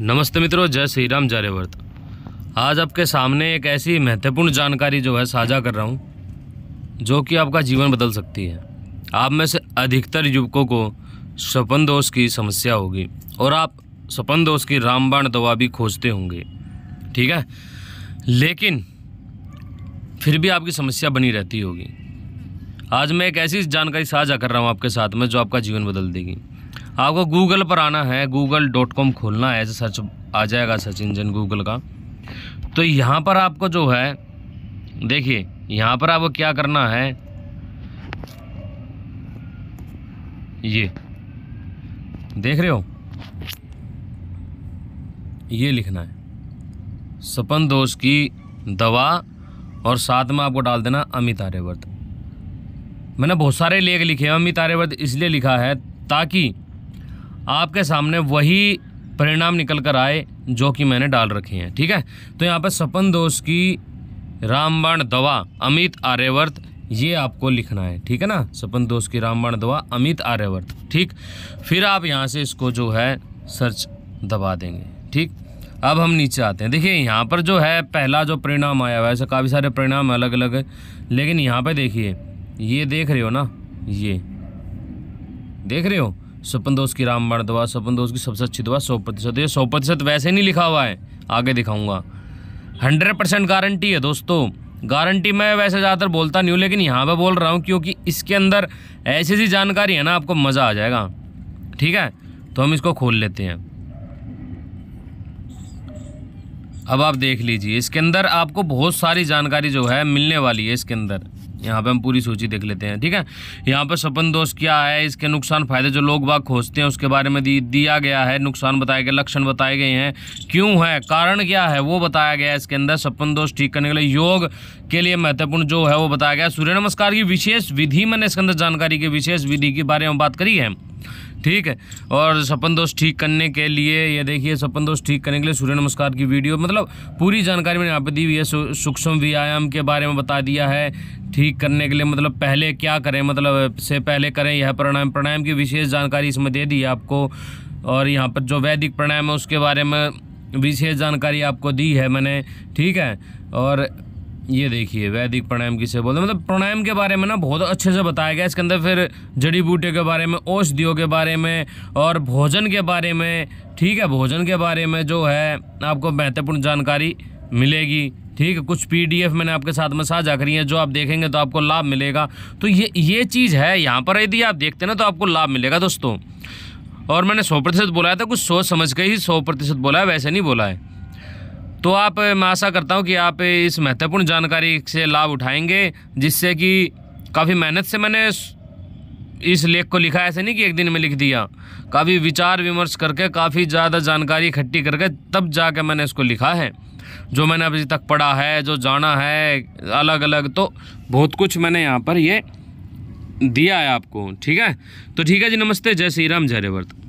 नमस्ते मित्रों जय श्री राम जार्यवर्त आज आपके सामने एक ऐसी महत्वपूर्ण जानकारी जो है साझा कर रहा हूँ जो कि आपका जीवन बदल सकती है आप में से अधिकतर युवकों को स्वपन दोष की समस्या होगी और आप स्वपन दोष की रामबाण दवा भी खोजते होंगे ठीक है लेकिन फिर भी आपकी समस्या बनी रहती होगी आज मैं एक ऐसी जानकारी साझा कर रहा हूँ आपके साथ में जो आपका जीवन बदल देगी आपको गूगल पर आना है गूगल डॉट कॉम खोलना है ऐसे सर्च आ जाएगा सर्च इंजन गूगल का तो यहाँ पर आपको जो है देखिए यहाँ पर आपको क्या करना है ये देख रहे हो ये लिखना है सपन दोष की दवा और साथ में आपको डाल देना अमित आर्यवर्त मैंने बहुत सारे लेख लिखे हैं अमित आर्यवर्त इसलिए लिखा है ताकि आपके सामने वही परिणाम निकल कर आए जो कि मैंने डाल रखे हैं ठीक है तो यहाँ पर सपन दोष की रामबाण दवा अमित आर्यवर्त ये आपको लिखना है ठीक है ना सपन दोष की रामबाण दवा अमित आर्यवर्त ठीक फिर आप यहाँ से इसको जो है सर्च दबा देंगे ठीक अब हम नीचे आते हैं देखिए यहाँ पर जो है पहला जो परिणाम आया हुआ है ऐसे काफ़ी सारे परिणाम अलग अलग है लेकिन यहाँ पर देखिए ये देख रहे हो ना ये देख रहे हो स्वपन दोष की रामबाण दवा स्वपन दोष की सबसे अच्छी दवा सौ प्रतिशत ये सौ प्रतिशत वैसे नहीं लिखा हुआ है आगे दिखाऊंगा हंड्रेड परसेंट गारंटी है दोस्तों गारंटी मैं वैसे ज़्यादातर बोलता नहीं हूँ लेकिन यहाँ पर बोल रहा हूँ क्योंकि इसके अंदर ऐसी सी जानकारी है ना आपको मज़ा आ जाएगा ठीक है तो हम इसको खोल लेते हैं अब आप देख लीजिए इसके अंदर आपको बहुत सारी जानकारी जो है मिलने वाली है इसके अंदर यहाँ पे हम पूरी सूची देख लेते हैं ठीक है यहाँ पर सपन दोष क्या है इसके नुकसान फायदे जो लोग बाग खोजते हैं उसके बारे में दिया गया है नुकसान बताए गए लक्षण बताए गए हैं क्यों है कारण क्या है वो बताया गया है इसके अंदर सपन दोष ठीक करने के लिए योग के लिए महत्वपूर्ण जो है वो बताया गया सूर्य नमस्कार की विशेष विधि मैंने इसके अंदर जानकारी की विशेष विधि के बारे में बात करी है ठीक है और सपन दोष ठीक करने के लिए ये देखिए सपन दोष ठीक करने के लिए सूर्य नमस्कार की वीडियो मतलब पूरी जानकारी मैंने यहाँ पर दी हुई है सूक्ष्म व्यायाम के बारे में बता दिया है ठीक करने के लिए मतलब पहले क्या करें मतलब से पहले करें यह प्राणायाम प्राणायाम की विशेष जानकारी इसमें दे दी है आपको और यहाँ पर जो वैदिक प्राणायाम है उसके बारे में विशेष जानकारी आपको दी है मैंने ठीक है और ये देखिए वैदिक प्राणायाम किसे बोलते हैं मतलब प्राणायाम के बारे में ना बहुत अच्छे से बताया गया इसके अंदर फिर जड़ी बूटे के बारे में औषधियों के बारे में और भोजन के बारे में ठीक है भोजन के बारे में जो है आपको महत्वपूर्ण जानकारी मिलेगी ठीक है कुछ पीडीएफ मैंने आपके साथ में साझा करी है जो आप देखेंगे तो आपको लाभ मिलेगा तो ये ये चीज़ है यहाँ पर यदि आप देखते ना तो आपको लाभ मिलेगा दोस्तों और मैंने सौ प्रतिशत बोला था तो कुछ सोच समझ के ही सौ प्रतिशत बोला है वैसे नहीं बोला है तो आप मैं आशा करता हूँ कि आप इस महत्वपूर्ण जानकारी से लाभ उठाएंगे जिससे कि काफ़ी मेहनत से मैंने इस लेख को लिखा ऐसे नहीं कि एक दिन में लिख दिया काफ़ी विचार विमर्श करके काफ़ी ज़्यादा जानकारी इकट्ठी करके तब जाके मैंने इसको लिखा है जो मैंने अभी तक पढ़ा है जो जाना है अलग अलग तो बहुत कुछ मैंने यहाँ पर ये दिया है आपको ठीक है तो ठीक है जी नमस्ते जय श्री राम जय रेवर्त